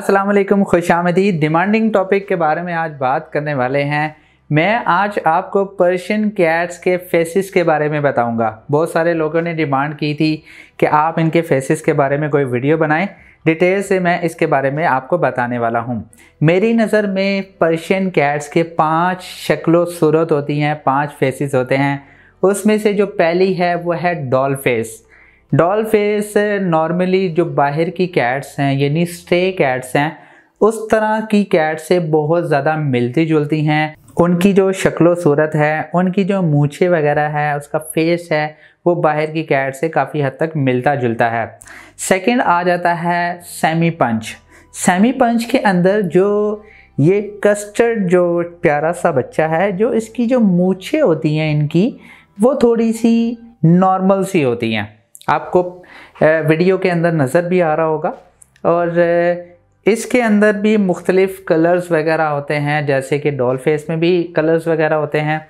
वालेकुम खुश आमदी demanding topic के बारे में आज बात करने वाले हैं मैं आज आपको पर्शियन कैट्स के फेसिस के बारे में बताऊंगा बहुत सारे लोगों ने डिमांड की थी कि आप इनके फेसिस के बारे में कोई वीडियो बनाएं डिटेल से मैं इसके बारे में आपको बताने वाला हूँ मेरी नज़र में पर्शियन कैट्स के पाँच शक्लो सूरत होती हैं पाँच फेसिस होते हैं उसमें से जो पहली है वो है doll face doll face normally जो बाहर की कैट्स हैं यानी स्टे कैट्स हैं उस तरह की कैट से बहुत ज़्यादा मिलती जुलती हैं उनकी जो शक्लो सूरत है उनकी जो मूछे वगैरह है उसका फेस है वो बाहर की कैट से काफ़ी हद तक मिलता जुलता है सेकंड आ जाता है सेमी पंच सेमी पंच के अंदर जो ये कस्टर्ड जो प्यारा सा बच्चा है जो इसकी जो मूछे होती हैं इनकी वो थोड़ी सी नॉर्मल सी होती हैं आपको वीडियो के अंदर नज़र भी आ रहा होगा और इसके अंदर भी मुख्तलिफ़ कलर्स वगैरह होते हैं जैसे कि डॉल फेस में भी कलर्स वगैरह होते हैं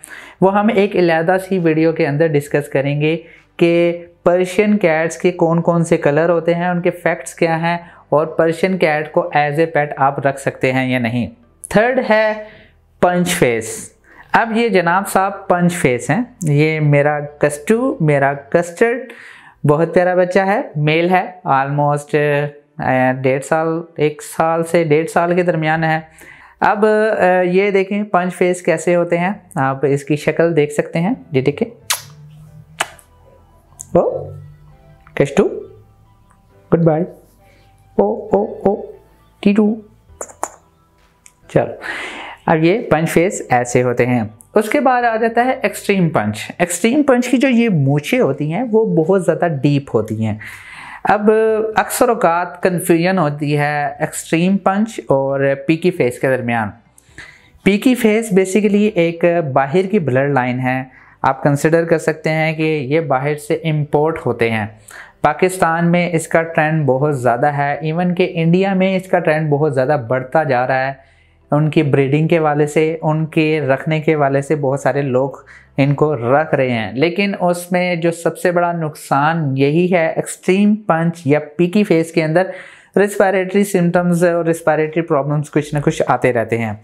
वो हम एक अलहदा सी वीडियो के अंदर डिस्कस करेंगे कि पर्शियन कैट्स के कौन कौन से कलर होते हैं उनके फैक्ट्स क्या हैं और पर्शियन कैट को एज ए पेट आप रख सकते हैं या नहीं थर्ड है पंच फेस अब ये जनाब साहब पंच फेस हैं ये मेरा कस्टू मेरा कस्टर्ड बहुत प्यारा बच्चा है मेल है ऑलमोस्ट डेढ़ साल एक साल से डेढ़ साल के दरमियान है अब ये देखें पंच फेस कैसे होते हैं आप इसकी शक्ल देख सकते हैं जी देखे ओ टू गुड बाय ओ ओ ओ टी टू चलो अब ये पंच फेस ऐसे होते हैं उसके बाद आ जाता है एक्सट्रीम पंच एक्सट्रीम पंच की जो ये मूछें होती हैं वो बहुत ज़्यादा डीप होती हैं अब अक्सर अवकात कन्फ्यूजन होती है एक्सट्रीम पंच और पीकी फेस के दरमियान पीकी फेस बेसिकली एक बाहर की ब्लड लाइन है आप कंसिडर कर सकते हैं कि ये बाहर से इम्पोर्ट होते हैं पाकिस्तान में इसका ट्रेंड बहुत ज़्यादा है इवन के इंडिया में इसका ट्रेंड बहुत ज़्यादा बढ़ता जा रहा है उनकी ब्रीडिंग के वाले से उनके रखने के वाले से बहुत सारे लोग इनको रख रहे हैं लेकिन उसमें जो सबसे बड़ा नुकसान यही है एक्सट्रीम पंच या पीकी फेस के अंदर रिस्पायरेटरी सिम्टम्स और रिस्पायरेटरी प्रॉब्लम्स कुछ ना कुछ आते रहते हैं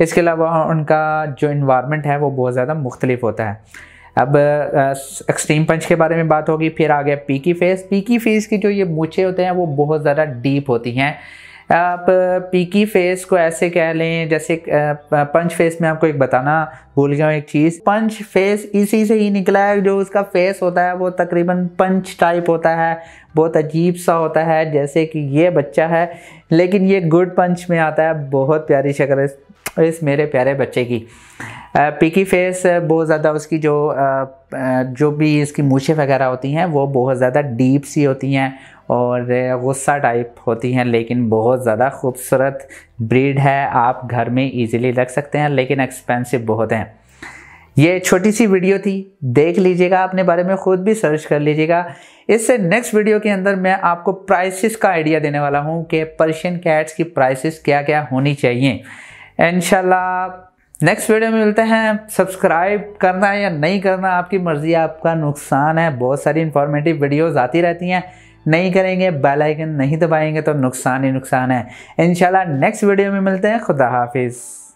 इसके अलावा उनका जो इन्वामेंट है वो बहुत ज़्यादा मुख्तलिफ होता है अब एक्सट्रीम पंच के बारे में बात होगी फिर आ गया पीकी फेस पीकी फेस की जो ये मूछे होते हैं वो बहुत ज़्यादा डीप होती हैं आप पीकी फेस को ऐसे कह लें जैसे पंच फेस में आपको एक बताना भूल गया हूँ एक चीज़ पंच फेस इसी से ही निकला है जो उसका फेस होता है वो तकरीबन पंच टाइप होता है बहुत अजीब सा होता है जैसे कि ये बच्चा है लेकिन ये गुड पंच में आता है बहुत प्यारी शक्ल इस मेरे प्यारे बच्चे की पिकी फेस बहुत ज़्यादा उसकी जो जो भी इसकी मूछें वगैरह होती हैं वो बहुत ज़्यादा डीप सी होती हैं और गुस्सा टाइप होती हैं लेकिन बहुत ज़्यादा खूबसूरत ब्रीड है आप घर में इजीली रख सकते हैं लेकिन एक्सपेंसिव बहुत हैं ये छोटी सी वीडियो थी देख लीजिएगा अपने बारे में ख़ुद भी सर्च कर लीजिएगा इससे नेक्स्ट वीडियो के अंदर मैं आपको प्राइसेस का आइडिया देने वाला हूँ कि पर्शियन कैट्स की प्राइसेस क्या क्या होनी चाहिए इनशाला नेक्स्ट वीडियो में मिलते हैं सब्सक्राइब करना या नहीं करना आपकी मर्ज़ी आपका नुकसान है बहुत सारी इंफॉर्मेटिव वीडियोस आती रहती हैं नहीं करेंगे बेल आइकन नहीं दबाएंगे तो नुकसान ही नुकसान है इनशाला नेक्स्ट वीडियो में मिलते हैं खुदा हाफिज़